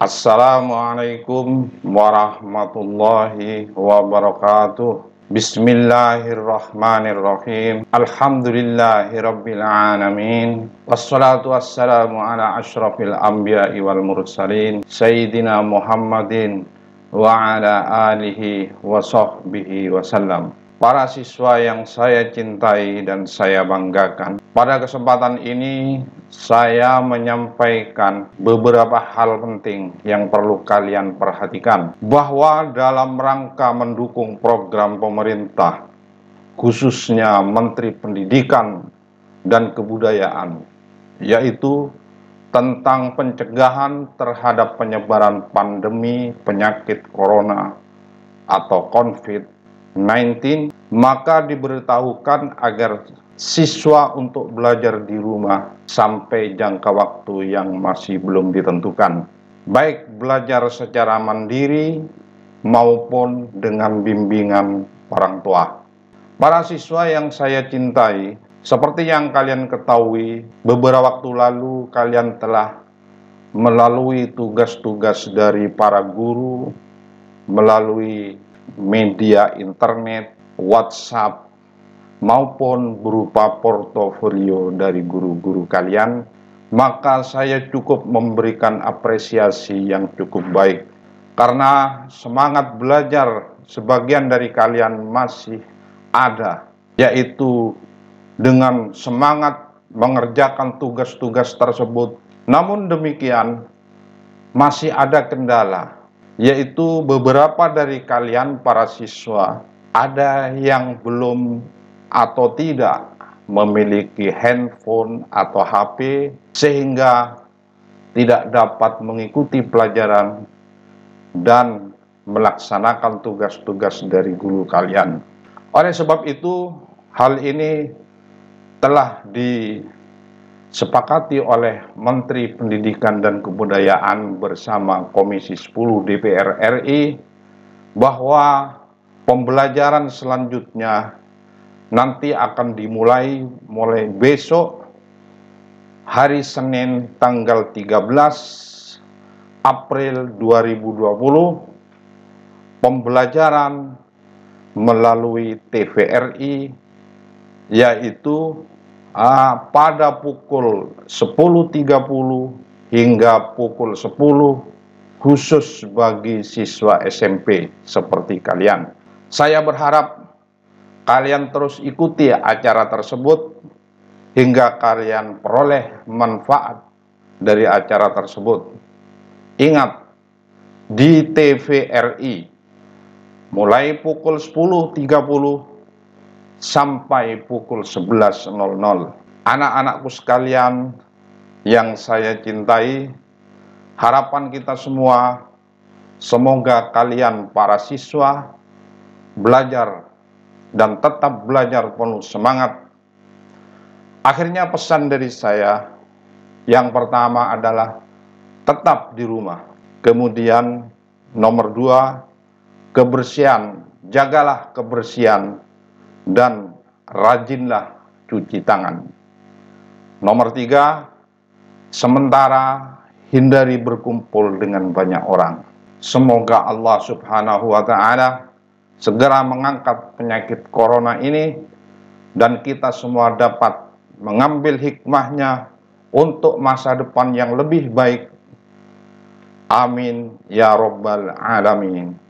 Assalamualaikum warahmatullahi wabarakatuh Bismillahirrahmanirrahim Alhamdulillahi rabbil alamin Wassalatu wassalamu ala ashrafil anbiya wal mursalin Sayyidina Muhammadin wa ala alihi wa sahbihi wa sallam para siswa yang saya cintai dan saya banggakan. Pada kesempatan ini, saya menyampaikan beberapa hal penting yang perlu kalian perhatikan, bahwa dalam rangka mendukung program pemerintah, khususnya Menteri Pendidikan dan Kebudayaan, yaitu tentang pencegahan terhadap penyebaran pandemi penyakit corona atau COVID-19 maka diberitahukan agar siswa untuk belajar di rumah sampai jangka waktu yang masih belum ditentukan, baik belajar secara mandiri maupun dengan bimbingan orang tua. Para siswa yang saya cintai, seperti yang kalian ketahui, beberapa waktu lalu kalian telah melalui tugas-tugas dari para guru, melalui media internet, WhatsApp, maupun berupa portofolio dari guru-guru kalian, maka saya cukup memberikan apresiasi yang cukup baik. Karena semangat belajar sebagian dari kalian masih ada, yaitu dengan semangat mengerjakan tugas-tugas tersebut. Namun demikian, masih ada kendala yaitu beberapa dari kalian para siswa ada yang belum atau tidak memiliki handphone atau HP sehingga tidak dapat mengikuti pelajaran dan melaksanakan tugas-tugas dari guru kalian. Oleh sebab itu, hal ini telah di disepakati oleh Menteri Pendidikan dan Kebudayaan bersama Komisi 10 DPR RI bahwa pembelajaran selanjutnya nanti akan dimulai mulai besok hari Senin tanggal 13 April 2020 pembelajaran melalui TVRI yaitu uh, pada pukul 10.30 hingga pukul 10 khusus bagi siswa SMP seperti kalian. Saya berharap kalian terus ikuti acara tersebut hingga kalian peroleh manfaat dari acara tersebut. Ingat, di TVRI mulai pukul 10.30 sampai pukul 11.00. Anak-anakku sekalian yang saya cintai, harapan kita semua, semoga kalian para siswa belajar dan tetap belajar penuh semangat. Akhirnya pesan dari saya, yang pertama adalah tetap di rumah. Kemudian nomor dua, kebersihan. Jagalah kebersihan dan rajinlah cuci tangan. Nomor tiga, sementara hindari berkumpul dengan banyak orang. Semoga Allah Subhanahu wa Ta'ala segera mengangkat penyakit corona ini, dan kita semua dapat mengambil hikmahnya untuk masa depan yang lebih baik. Amin ya Rabbal 'Alamin.